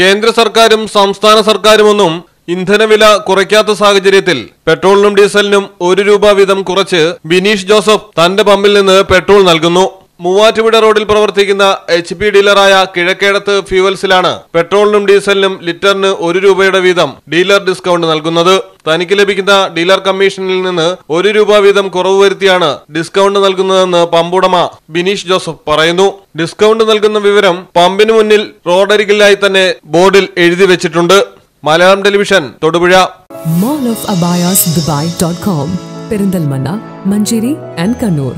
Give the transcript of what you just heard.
കേന്ദ്ര സർക്കാരും സംസ്ഥാന സർക്കാരുമൊന്നും ഇന്ധനവില കുറയ്ക്കാത്ത സാഹചര്യത്തിൽ പെട്രോളിനും ഡീസലിനും ഒരു രൂപ വീതം കുറച്ച് ബിനീഷ് ജോസഫ് തന്റെ പമ്പിൽ നിന്ന് പെട്രോൾ നൽകുന്നു മൂവാറ്റുപുഴ റോഡിൽ പ്രവർത്തിക്കുന്ന എച്ച് പി ഡീലറായ കിഴക്കേടത്ത് ഫ്യൂവൽസിലാണ് പെട്രോളിനും ഡീസലിനും ലിറ്ററിന് ഒരു രൂപയുടെ വീതം ഡീലർ ഡിസ്കൗണ്ട് നൽകുന്നത് തനിക്ക് ലഭിക്കുന്ന ഡീലർ കമ്മീഷനിൽ നിന്ന് ഒരു രൂപ വീതം കുറവ് വരുത്തിയാണ് ഡിസ്കൗണ്ട് നൽകുന്നതെന്ന് പമ്പുടമ ബിനീഷ് ജോസഫ് പറയുന്നു ഡിസ്കൗണ്ട് നൽകുന്ന വിവരം പമ്പിന് മുന്നിൽ റോഡരികിലായി തന്നെ ബോർഡിൽ എഴുതി വെച്ചിട്ടുണ്ട് Malayalam television Thodupuzha mall of abayas Dubai dot com Perinthalmanna Manjeri and Kannur